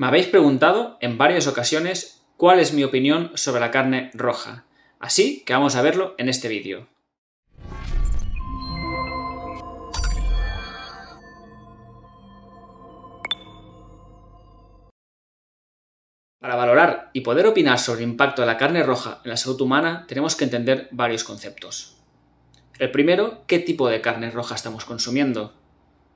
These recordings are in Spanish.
Me habéis preguntado en varias ocasiones cuál es mi opinión sobre la carne roja, así que vamos a verlo en este vídeo. Para valorar y poder opinar sobre el impacto de la carne roja en la salud humana tenemos que entender varios conceptos. El primero, qué tipo de carne roja estamos consumiendo.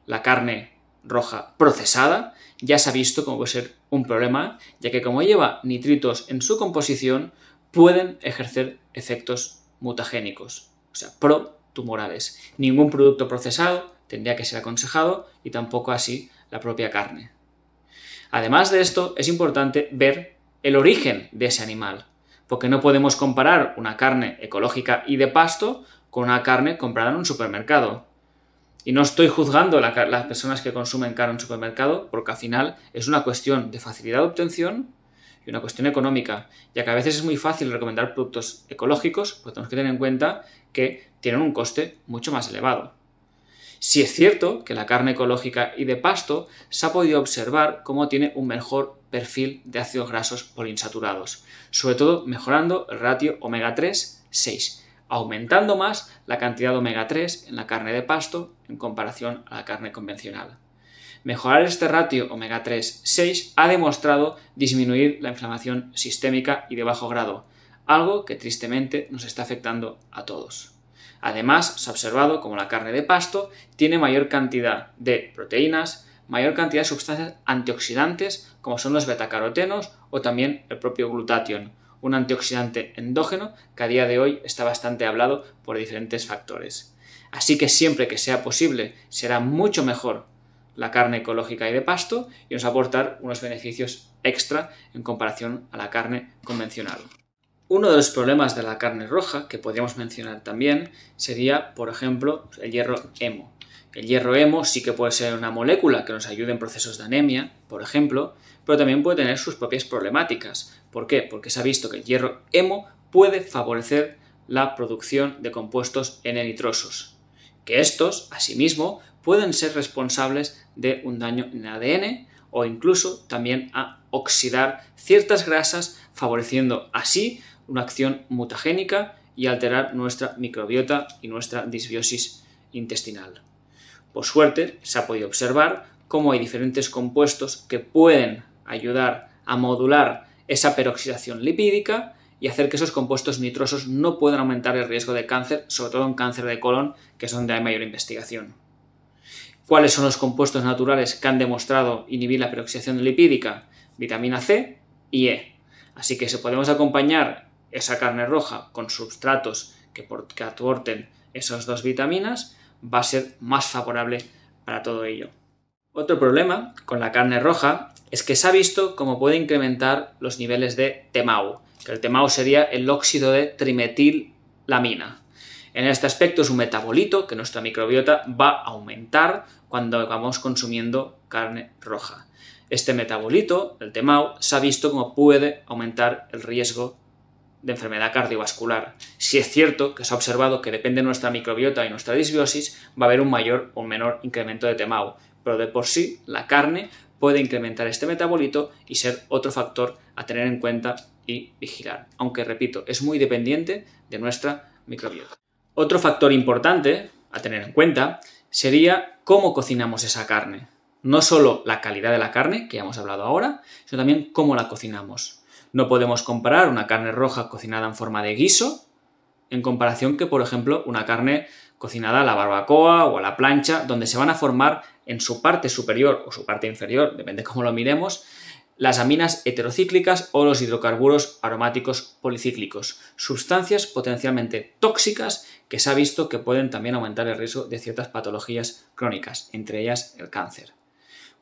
La carne roja procesada ya se ha visto como puede ser un problema, ya que como lleva nitritos en su composición, pueden ejercer efectos mutagénicos, o sea, pro-tumorales. Ningún producto procesado tendría que ser aconsejado y tampoco así la propia carne. Además de esto, es importante ver el origen de ese animal, porque no podemos comparar una carne ecológica y de pasto con una carne comprada en un supermercado. Y no estoy juzgando las personas que consumen carne en supermercado, porque al final es una cuestión de facilidad de obtención y una cuestión económica. Ya que a veces es muy fácil recomendar productos ecológicos, pues tenemos que tener en cuenta que tienen un coste mucho más elevado. Si es cierto que la carne ecológica y de pasto se ha podido observar cómo tiene un mejor perfil de ácidos grasos poliinsaturados, sobre todo mejorando el ratio omega 3-6, aumentando más la cantidad de omega 3 en la carne de pasto en comparación a la carne convencional. Mejorar este ratio omega 3-6 ha demostrado disminuir la inflamación sistémica y de bajo grado, algo que tristemente nos está afectando a todos. Además, se ha observado como la carne de pasto tiene mayor cantidad de proteínas, mayor cantidad de sustancias antioxidantes como son los betacarotenos o también el propio glutatión, un antioxidante endógeno que a día de hoy está bastante hablado por diferentes factores. Así que siempre que sea posible será mucho mejor la carne ecológica y de pasto y nos aportar unos beneficios extra en comparación a la carne convencional. Uno de los problemas de la carne roja que podríamos mencionar también sería, por ejemplo, el hierro hemo. El hierro hemo sí que puede ser una molécula que nos ayude en procesos de anemia, por ejemplo, pero también puede tener sus propias problemáticas. ¿Por qué? Porque se ha visto que el hierro hemo puede favorecer la producción de compuestos N-nitrosos, que estos, asimismo, pueden ser responsables de un daño en ADN o incluso también a oxidar ciertas grasas, favoreciendo así una acción mutagénica y alterar nuestra microbiota y nuestra disbiosis intestinal. Por suerte, se ha podido observar cómo hay diferentes compuestos que pueden ayudar a modular esa peroxidación lipídica y hacer que esos compuestos nitrosos no puedan aumentar el riesgo de cáncer, sobre todo en cáncer de colon, que es donde hay mayor investigación. ¿Cuáles son los compuestos naturales que han demostrado inhibir la peroxidación lipídica? Vitamina C y E. Así que si podemos acompañar esa carne roja con substratos que, que esas dos vitaminas va a ser más favorable para todo ello. Otro problema con la carne roja es que se ha visto cómo puede incrementar los niveles de TMAO, que el TMAO sería el óxido de trimetilamina. En este aspecto es un metabolito que nuestra microbiota va a aumentar cuando vamos consumiendo carne roja. Este metabolito, el TMAO, se ha visto cómo puede aumentar el riesgo de enfermedad cardiovascular. Si es cierto que se ha observado que depende de nuestra microbiota y nuestra disbiosis, va a haber un mayor o menor incremento de TMAO, pero de por sí la carne puede incrementar este metabolito y ser otro factor a tener en cuenta y vigilar. Aunque repito, es muy dependiente de nuestra microbiota. Otro factor importante a tener en cuenta sería cómo cocinamos esa carne. No solo la calidad de la carne, que ya hemos hablado ahora, sino también cómo la cocinamos. No podemos comparar una carne roja cocinada en forma de guiso en comparación que, por ejemplo, una carne cocinada a la barbacoa o a la plancha, donde se van a formar en su parte superior o su parte inferior, depende cómo lo miremos, las aminas heterocíclicas o los hidrocarburos aromáticos policíclicos, sustancias potencialmente tóxicas que se ha visto que pueden también aumentar el riesgo de ciertas patologías crónicas, entre ellas el cáncer.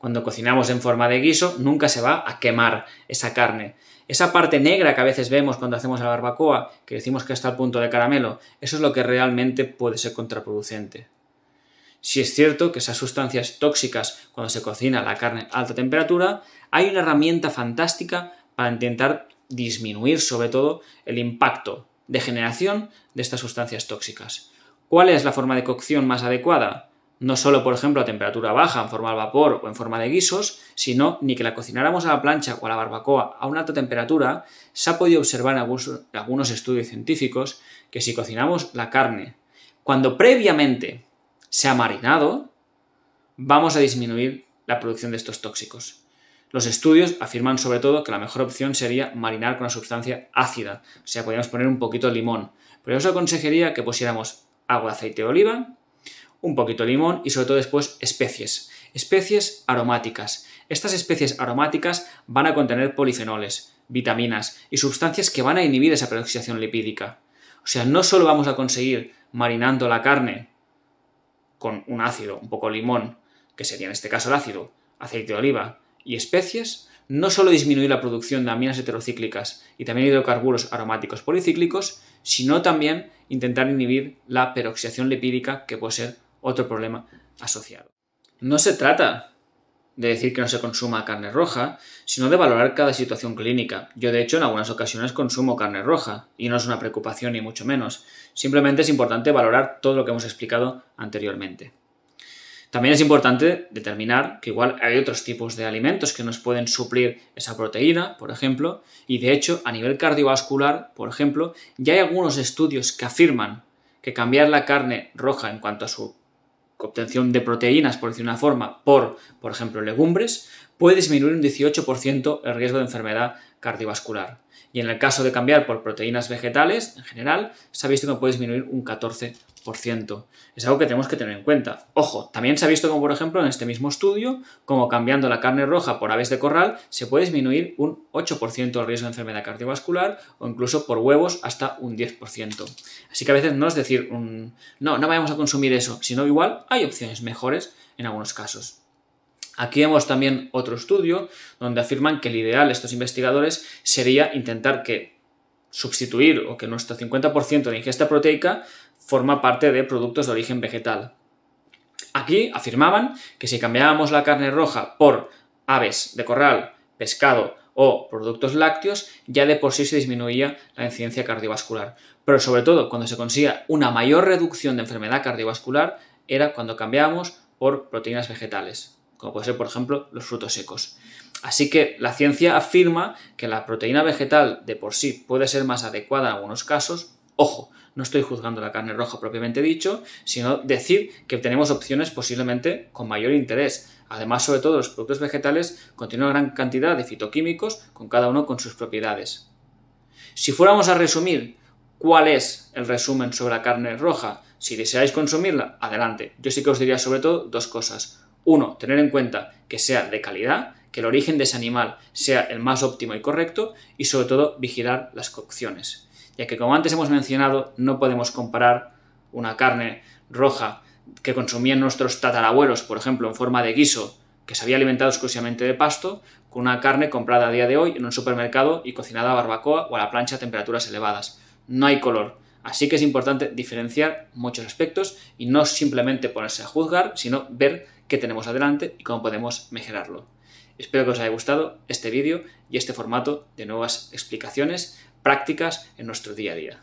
Cuando cocinamos en forma de guiso, nunca se va a quemar esa carne. Esa parte negra que a veces vemos cuando hacemos la barbacoa, que decimos que está al punto de caramelo, eso es lo que realmente puede ser contraproducente. Si es cierto que esas sustancias tóxicas cuando se cocina la carne a alta temperatura, hay una herramienta fantástica para intentar disminuir sobre todo el impacto de generación de estas sustancias tóxicas. ¿Cuál es la forma de cocción más adecuada? no solo, por ejemplo, a temperatura baja, en forma de vapor o en forma de guisos, sino ni que la cocináramos a la plancha o a la barbacoa a una alta temperatura, se ha podido observar en algunos, estudios científicos que si cocinamos la carne cuando previamente se ha marinado, vamos a disminuir la producción de estos tóxicos. Los estudios afirman sobre todo que la mejor opción sería marinar con una sustancia ácida, o sea, podríamos poner un poquito de limón, pero yo os aconsejaría que pusiéramos agua aceite de oliva, un poquito de limón y sobre todo después especies, especies aromáticas. Estas especies aromáticas van a contener polifenoles, vitaminas y sustancias que van a inhibir esa peroxidación lipídica. O sea, no solo vamos a conseguir marinando la carne con un ácido, un poco de limón, que sería en este caso el ácido, aceite de oliva y especies, no solo disminuir la producción de aminas heterocíclicas y también hidrocarburos aromáticos policíclicos, sino también intentar inhibir la peroxidación lipídica que puede ser otro problema asociado. No se trata de decir que no se consuma carne roja, sino de valorar cada situación clínica. Yo de hecho en algunas ocasiones consumo carne roja y no es una preocupación ni mucho menos. Simplemente es importante valorar todo lo que hemos explicado anteriormente. También es importante determinar que igual hay otros tipos de alimentos que nos pueden suplir esa proteína, por ejemplo, y de hecho a nivel cardiovascular, por ejemplo, ya hay algunos estudios que afirman que cambiar la carne roja en cuanto a su obtención de proteínas, por decir una forma, por, por ejemplo, legumbres, puede disminuir un 18% el riesgo de enfermedad cardiovascular. Y en el caso de cambiar por proteínas vegetales, en general, se ha visto que puede disminuir un 14%. Es algo que tenemos que tener en cuenta. Ojo, también se ha visto como por ejemplo en este mismo estudio, como cambiando la carne roja por aves de corral se puede disminuir un 8% el riesgo de enfermedad cardiovascular o incluso por huevos hasta un 10%. Así que a veces no es decir, un, no, no vayamos a consumir eso, sino igual hay opciones mejores en algunos casos. Aquí vemos también otro estudio donde afirman que el ideal de estos investigadores sería intentar que substituir o que nuestro 50% de ingesta proteica forma parte de productos de origen vegetal. Aquí afirmaban que si cambiábamos la carne roja por aves de corral, pescado o productos lácteos, ya de por sí se disminuía la incidencia cardiovascular. Pero sobre todo, cuando se consigue una mayor reducción de enfermedad cardiovascular, era cuando cambiábamos por proteínas vegetales, como puede ser, por ejemplo, los frutos secos. Así que la ciencia afirma que la proteína vegetal de por sí puede ser más adecuada en algunos casos. Ojo, no estoy juzgando la carne roja propiamente dicho, sino decir que tenemos opciones posiblemente con mayor interés. Además, sobre todo, los productos vegetales contienen una gran cantidad de fitoquímicos, con cada uno con sus propiedades. Si fuéramos a resumir cuál es el resumen sobre la carne roja, si deseáis consumirla, adelante. Yo sí que os diría sobre todo dos cosas. Uno, tener en cuenta que sea de calidad, que el origen de ese animal sea el más óptimo y correcto y sobre todo vigilar las cocciones, ya que como antes hemos mencionado no podemos comparar una carne roja que consumían nuestros tatarabuelos, por ejemplo, en forma de guiso, que se había alimentado exclusivamente de pasto, con una carne comprada a día de hoy en un supermercado y cocinada a barbacoa o a la plancha a temperaturas elevadas. No hay color, Así que es importante diferenciar muchos aspectos y no simplemente ponerse a juzgar, sino ver qué tenemos adelante y cómo podemos mejorarlo. Espero que os haya gustado este vídeo y este formato de nuevas explicaciones prácticas en nuestro día a día.